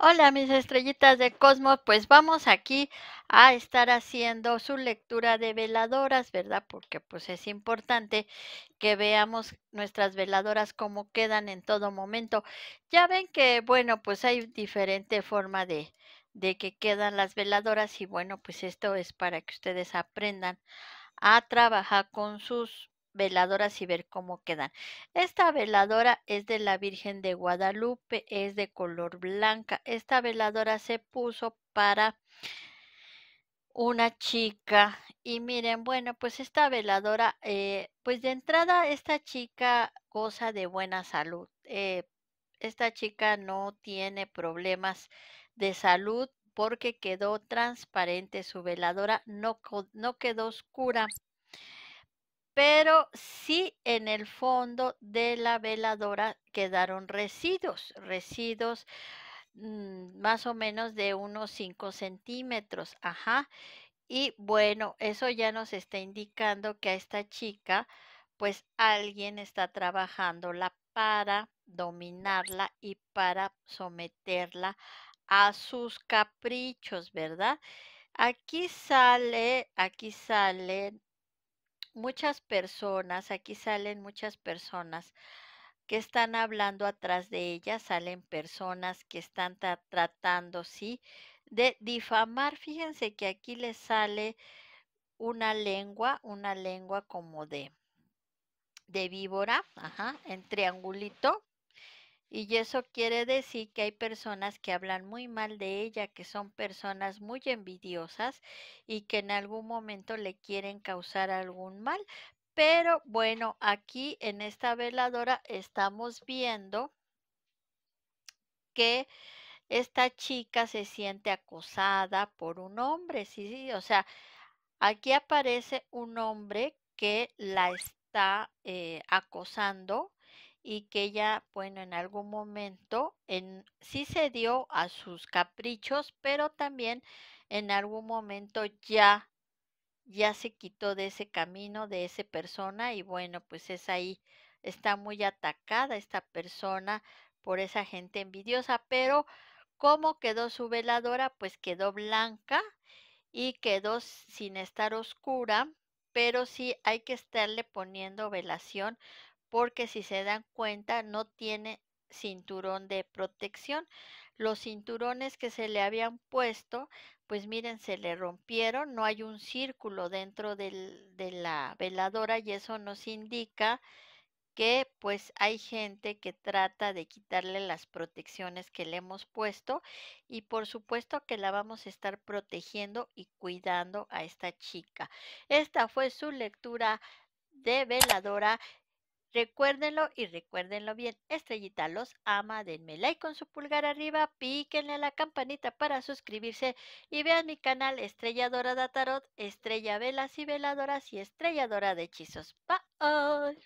Hola mis estrellitas de Cosmos, pues vamos aquí a estar haciendo su lectura de veladoras, ¿verdad? Porque pues es importante que veamos nuestras veladoras cómo quedan en todo momento. Ya ven que, bueno, pues hay diferente forma de, de que quedan las veladoras y bueno, pues esto es para que ustedes aprendan a trabajar con sus veladoras y ver cómo quedan. Esta veladora es de la Virgen de Guadalupe, es de color blanca. Esta veladora se puso para una chica y miren, bueno, pues esta veladora, eh, pues de entrada esta chica goza de buena salud. Eh, esta chica no tiene problemas de salud porque quedó transparente su veladora, no, no quedó oscura pero sí en el fondo de la veladora quedaron residuos, residuos mm, más o menos de unos 5 centímetros, ajá. Y bueno, eso ya nos está indicando que a esta chica, pues alguien está trabajándola para dominarla y para someterla a sus caprichos, ¿verdad? Aquí sale, aquí sale muchas personas, aquí salen muchas personas que están hablando atrás de ellas, salen personas que están tratando, sí, de difamar. Fíjense que aquí les sale una lengua, una lengua como de, de víbora, ajá, en triangulito, y eso quiere decir que hay personas que hablan muy mal de ella, que son personas muy envidiosas y que en algún momento le quieren causar algún mal. Pero bueno, aquí en esta veladora estamos viendo que esta chica se siente acosada por un hombre, sí, sí, o sea, aquí aparece un hombre que la está eh, acosando y que ya, bueno, en algún momento en, sí se dio a sus caprichos, pero también en algún momento ya, ya se quitó de ese camino, de esa persona y bueno, pues es ahí, está muy atacada esta persona por esa gente envidiosa, pero ¿cómo quedó su veladora? Pues quedó blanca y quedó sin estar oscura, pero sí hay que estarle poniendo velación porque si se dan cuenta no tiene cinturón de protección. Los cinturones que se le habían puesto, pues miren, se le rompieron, no hay un círculo dentro de la veladora y eso nos indica que pues hay gente que trata de quitarle las protecciones que le hemos puesto y por supuesto que la vamos a estar protegiendo y cuidando a esta chica. Esta fue su lectura de veladora. Recuérdenlo y recuérdenlo bien. Estrellita los ama, denme like con su pulgar arriba, píquenle a la campanita para suscribirse y vean mi canal Estrella de Tarot, Estrella Velas y Veladoras y Estrelladora de Hechizos. Bye.